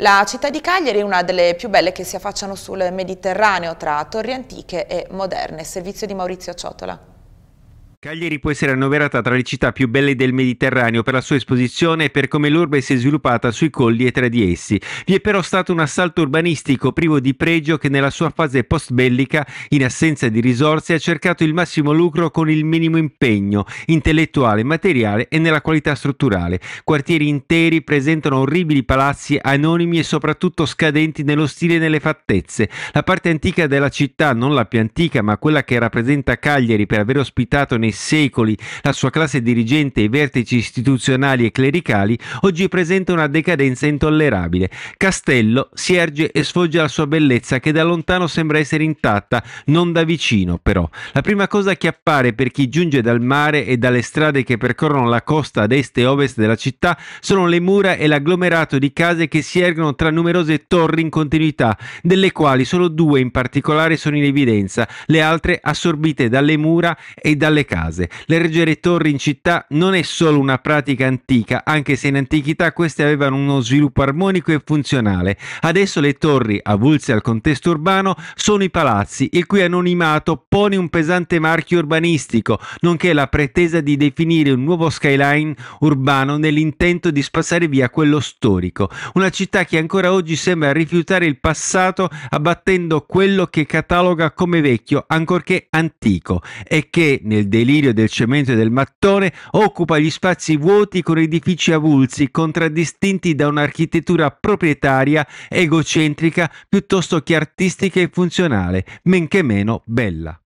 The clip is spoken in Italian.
La città di Cagliari è una delle più belle che si affacciano sul Mediterraneo tra torri antiche e moderne. Servizio di Maurizio Ciotola. Cagliari può essere annoverata tra le città più belle del Mediterraneo per la sua esposizione e per come l'urba si è sviluppata sui colli e tra di essi. Vi è però stato un assalto urbanistico privo di pregio che nella sua fase post-bellica, in assenza di risorse, ha cercato il massimo lucro con il minimo impegno intellettuale, materiale e nella qualità strutturale. Quartieri interi presentano orribili palazzi anonimi e soprattutto scadenti nello stile e nelle fattezze. La parte antica della città, non la più antica, ma quella che rappresenta Cagliari per aver ospitato nei secoli la sua classe dirigente e i vertici istituzionali e clericali, oggi presenta una decadenza intollerabile. Castello si erge e sfoggia la sua bellezza che da lontano sembra essere intatta, non da vicino però. La prima cosa che appare per chi giunge dal mare e dalle strade che percorrono la costa ad est e ovest della città sono le mura e l'agglomerato di case che si ergono tra numerose torri in continuità, delle quali solo due in particolare sono in evidenza, le altre assorbite dalle mura e dalle case case. L'ergere torri in città non è solo una pratica antica, anche se in antichità queste avevano uno sviluppo armonico e funzionale. Adesso le torri, avulse al contesto urbano, sono i palazzi, il cui anonimato pone un pesante marchio urbanistico, nonché la pretesa di definire un nuovo skyline urbano nell'intento di spassare via quello storico. Una città che ancora oggi sembra rifiutare il passato abbattendo quello che cataloga come vecchio, ancorché antico, e che nel delirio delirio del cemento e del mattone, occupa gli spazi vuoti con edifici avulsi contraddistinti da un'architettura proprietaria, egocentrica, piuttosto che artistica e funzionale, men che meno bella.